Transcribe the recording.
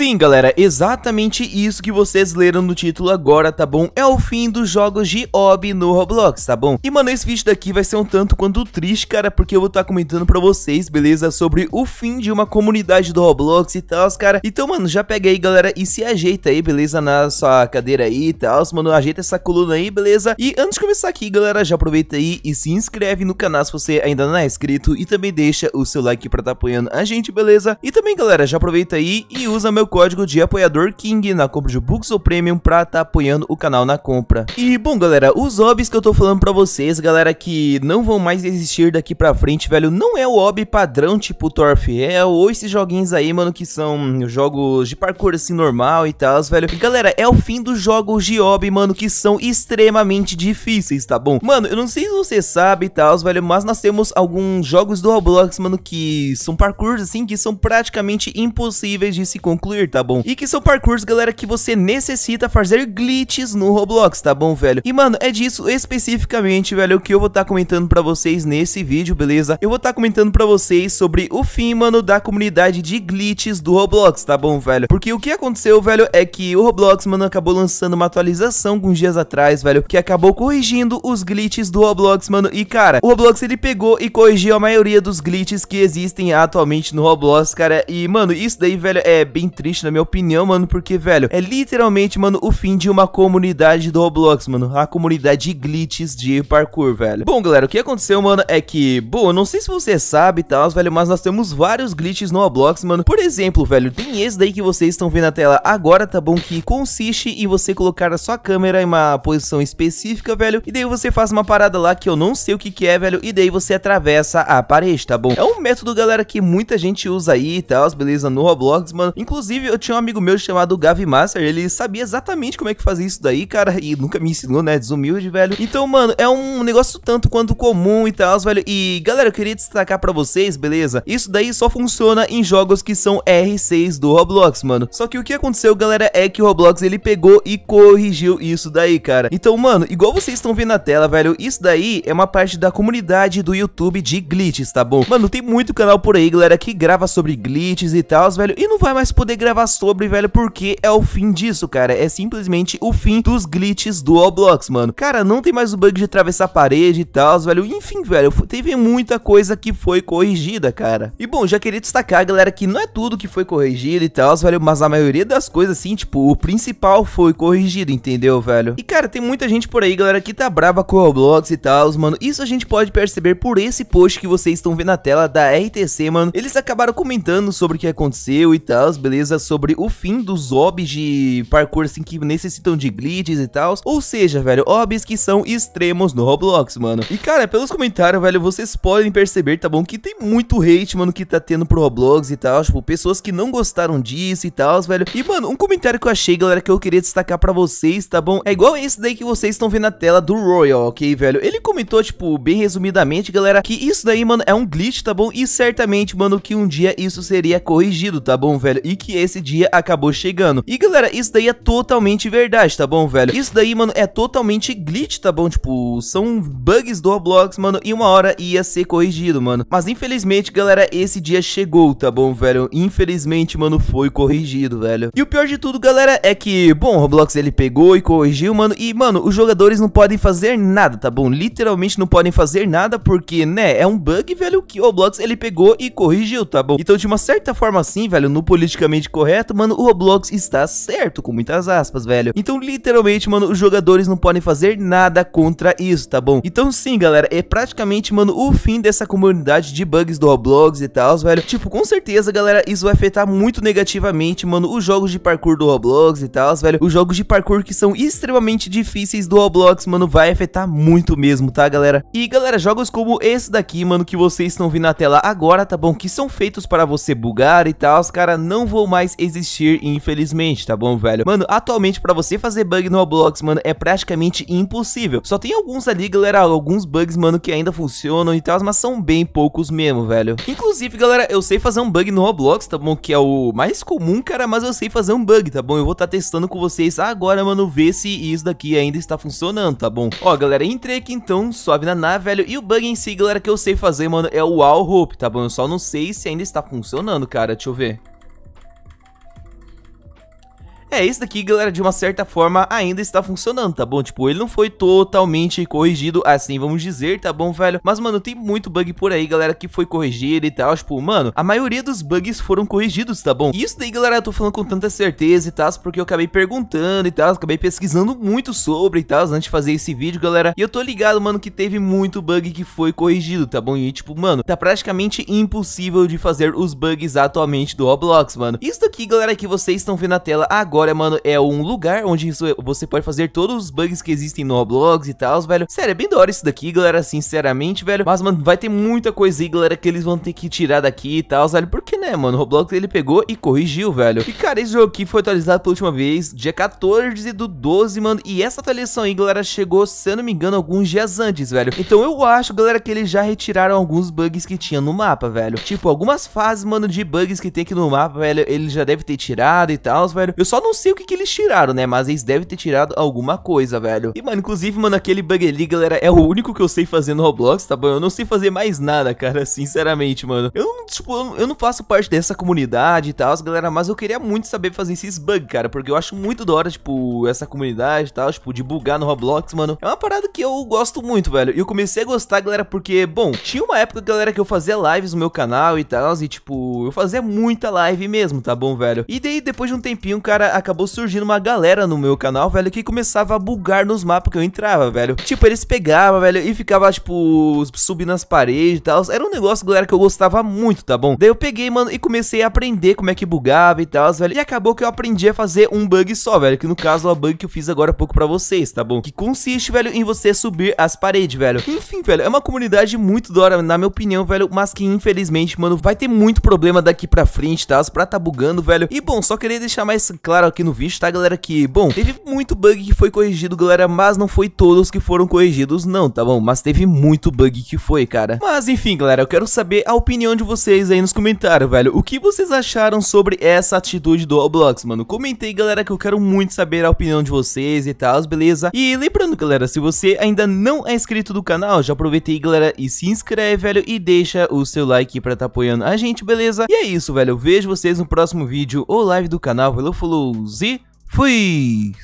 Sim, galera, exatamente isso que vocês leram no título agora, tá bom? É o fim dos jogos de Obi no Roblox, tá bom? E, mano, esse vídeo daqui vai ser um tanto quanto triste, cara, porque eu vou estar tá comentando pra vocês, beleza? Sobre o fim de uma comunidade do Roblox e tal, cara. Então, mano, já pega aí, galera, e se ajeita aí, beleza? Na sua cadeira aí e tal, mano, ajeita essa coluna aí, beleza? E antes de começar aqui, galera, já aproveita aí e se inscreve no canal se você ainda não é inscrito e também deixa o seu like pra estar tá apoiando a gente, beleza? E também, galera, já aproveita aí e usa meu código de apoiador King na compra de Books ou Premium pra tá apoiando o canal na compra. E bom galera, os hobbies que eu tô falando pra vocês, galera que não vão mais existir daqui pra frente, velho, não é o hobby padrão tipo Torfiel é ou esses joguinhos aí, mano, que são jogos de parkour assim normal e tal, velho. E, galera, é o fim dos jogos de hobby, mano, que são extremamente difíceis, tá bom? Mano, eu não sei se você sabe e tal, velho, mas nós temos alguns jogos do Roblox, mano, que são parkours assim que são praticamente impossíveis de se concluir tá bom? E que são parkours, galera, que você necessita fazer glitches no Roblox, tá bom, velho? E, mano, é disso especificamente, velho, que eu vou estar tá comentando pra vocês nesse vídeo, beleza? Eu vou estar tá comentando pra vocês sobre o fim, mano, da comunidade de glitches do Roblox, tá bom, velho? Porque o que aconteceu, velho, é que o Roblox, mano, acabou lançando uma atualização alguns dias atrás, velho, que acabou corrigindo os glitches do Roblox, mano. E, cara, o Roblox, ele pegou e corrigiu a maioria dos glitches que existem atualmente no Roblox, cara. E, mano, isso daí, velho, é bem triste, na minha opinião, mano, porque, velho, é literalmente, mano, o fim de uma comunidade do Roblox, mano. A comunidade de glitches de parkour, velho. Bom, galera, o que aconteceu, mano, é que, bom, eu não sei se você sabe e tal, velho, mas nós temos vários glitches no Roblox, mano. Por exemplo, velho, tem esse daí que vocês estão vendo na tela agora, tá bom? Que consiste em você colocar a sua câmera em uma posição específica, velho, e daí você faz uma parada lá que eu não sei o que que é, velho, e daí você atravessa a parede, tá bom? É um método, galera, que muita gente usa aí e tal, beleza, no Roblox, mano. Inclusive, Inclusive, eu tinha um amigo meu chamado Gavi Master, ele sabia exatamente como é que fazia isso daí, cara, e nunca me ensinou, né? Desumilde, velho. Então, mano, é um negócio tanto quanto comum e tal, velho. E, galera, eu queria destacar pra vocês, beleza? Isso daí só funciona em jogos que são R6 do Roblox, mano. Só que o que aconteceu, galera, é que o Roblox, ele pegou e corrigiu isso daí, cara. Então, mano, igual vocês estão vendo na tela, velho, isso daí é uma parte da comunidade do YouTube de glitches, tá bom? Mano, tem muito canal por aí, galera, que grava sobre glitches e tal, velho, e não vai mais poder gravar sobre, velho, porque é o fim disso, cara. É simplesmente o fim dos glitches do Roblox, mano. Cara, não tem mais o bug de atravessar a parede e tal, velho. Enfim, velho, teve muita coisa que foi corrigida, cara. E bom, já queria destacar, galera, que não é tudo que foi corrigido e tal, velho, mas a maioria das coisas, assim, tipo, o principal foi corrigido, entendeu, velho? E, cara, tem muita gente por aí, galera, que tá brava com o Roblox e tal, mano. Isso a gente pode perceber por esse post que vocês estão vendo na tela da RTC, mano. Eles acabaram comentando sobre o que aconteceu e tal, beleza? coisa sobre o fim dos obs de parkour assim que necessitam de glitches e tal. Ou seja, velho, obs que são extremos no Roblox, mano. E cara, pelos comentários, velho, vocês podem perceber, tá bom, que tem muito hate, mano, que tá tendo pro Roblox e tal, tipo, pessoas que não gostaram disso e tal, velho. E mano, um comentário que eu achei, galera, que eu queria destacar pra vocês, tá bom? É igual esse daí que vocês estão vendo na tela do Royal, ok, velho? Ele comentou, tipo, bem resumidamente, galera, que isso daí, mano, é um glitch, tá bom? E certamente, mano, que um dia isso seria corrigido, tá bom, velho? E que esse dia acabou chegando. E galera, isso daí é totalmente verdade, tá bom, velho? Isso daí, mano, é totalmente glitch, tá bom? Tipo, são bugs do Roblox, mano, e uma hora ia ser corrigido, mano. Mas infelizmente, galera, esse dia chegou, tá bom, velho? Infelizmente, mano, foi corrigido, velho. E o pior de tudo, galera, é que, bom, o Roblox ele pegou e corrigiu, mano, e, mano, os jogadores não podem fazer nada, tá bom? Literalmente não podem fazer nada porque, né, é um bug, velho, que o Roblox ele pegou e corrigiu, tá bom? Então, de uma certa forma assim, velho, no politicamente correto, mano, o Roblox está certo, com muitas aspas, velho. Então, literalmente, mano, os jogadores não podem fazer nada contra isso, tá bom? Então, sim, galera, é praticamente, mano, o fim dessa comunidade de bugs do Roblox e tal, velho. Tipo, com certeza, galera, isso vai afetar muito negativamente, mano, os jogos de parkour do Roblox e tal, velho. Os jogos de parkour que são extremamente difíceis do Roblox, mano, vai afetar muito mesmo, tá, galera? E, galera, jogos como esse daqui, mano, que vocês estão vendo na tela agora, tá bom? Que são feitos para você bugar e tal, os cara, não vou mais mais existir, infelizmente, tá bom, velho? Mano, atualmente pra você fazer bug no Roblox, mano, é praticamente impossível. Só tem alguns ali, galera, alguns bugs, mano, que ainda funcionam e tal, mas são bem poucos mesmo, velho. Inclusive, galera, eu sei fazer um bug no Roblox, tá bom? Que é o mais comum, cara, mas eu sei fazer um bug, tá bom? Eu vou estar tá testando com vocês agora, mano, ver se isso daqui ainda está funcionando, tá bom? Ó, galera, entrei aqui então, sobe na nave, velho, e o bug em si, galera, que eu sei fazer, mano, é o All Hope, tá bom? Eu só não sei se ainda está funcionando, cara, deixa eu ver. É, isso daqui, galera, de uma certa forma ainda está funcionando, tá bom? Tipo, ele não foi totalmente corrigido, assim, vamos dizer, tá bom, velho? Mas, mano, tem muito bug por aí, galera, que foi corrigido e tal, tipo, mano, a maioria dos bugs foram corrigidos, tá bom? E isso daí, galera, eu tô falando com tanta certeza e tal, porque eu acabei perguntando e tal, acabei pesquisando muito sobre e tal, antes de fazer esse vídeo, galera, e eu tô ligado, mano, que teve muito bug que foi corrigido, tá bom? E, tipo, mano, tá praticamente impossível de fazer os bugs atualmente do Roblox, mano. Isso daqui, galera, que vocês estão vendo na tela agora, agora, mano, é um lugar onde é, você pode fazer todos os bugs que existem no Roblox e tal, velho. Sério, é bem da hora isso daqui, galera, sinceramente, velho. Mas, mano, vai ter muita coisa aí, galera, que eles vão ter que tirar daqui e tal, velho. Porque, né, mano, o Roblox ele pegou e corrigiu, velho. E, cara, esse jogo aqui foi atualizado pela última vez, dia 14 do 12, mano. E essa atualização aí, galera, chegou, se eu não me engano, alguns dias antes, velho. Então eu acho, galera, que eles já retiraram alguns bugs que tinha no mapa, velho. Tipo, algumas fases, mano, de bugs que tem aqui no mapa, velho, ele já deve ter tirado e tal, velho. Eu só não não sei o que, que eles tiraram, né? Mas eles devem ter tirado alguma coisa, velho. E, mano, inclusive, mano, aquele bug ali, galera, é o único que eu sei fazer no Roblox, tá bom? Eu não sei fazer mais nada, cara, sinceramente, mano. Eu não, tipo, eu não faço parte dessa comunidade e tal, galera, mas eu queria muito saber fazer esses bugs, cara, porque eu acho muito da hora, tipo, essa comunidade e tal, tipo, de bugar no Roblox, mano. É uma parada que eu gosto muito, velho. E eu comecei a gostar, galera, porque, bom, tinha uma época, galera, que eu fazia lives no meu canal e tal, e, tipo, eu fazia muita live mesmo, tá bom, velho? E daí, depois de um tempinho, cara, acabou surgindo uma galera no meu canal, velho, que começava a bugar nos mapas que eu entrava, velho. Tipo, eles pegavam, velho, e ficava, tipo, subindo as paredes e tal. Era um negócio, galera, que eu gostava muito, tá bom? Daí eu peguei, mano, e comecei a aprender como é que bugava e tal, velho. E acabou que eu aprendi a fazer um bug só, velho, que no caso é o bug que eu fiz agora há pouco pra vocês, tá bom? Que consiste, velho, em você subir as paredes, velho. Enfim, velho, é uma comunidade muito da hora, na minha opinião, velho, mas que infelizmente, mano, vai ter muito problema daqui pra frente, tá? Pra tá bugando, velho. E bom, só queria deixar mais claro aqui no vídeo, tá galera, que, bom, teve muito bug que foi corrigido, galera, mas não foi todos que foram corrigidos não, tá bom? Mas teve muito bug que foi, cara. Mas enfim, galera, eu quero saber a opinião de vocês aí nos comentários, velho. O que vocês acharam sobre essa atitude do Roblox, mano? Comentei, galera, que eu quero muito saber a opinião de vocês e tal, beleza? E lembrando, galera, se você ainda não é inscrito do canal, já aproveitei galera, e se inscreve, velho, e deixa o seu like pra tá apoiando a gente, beleza? E é isso, velho, eu vejo vocês no próximo vídeo ou live do canal, valeu, falou! e fui!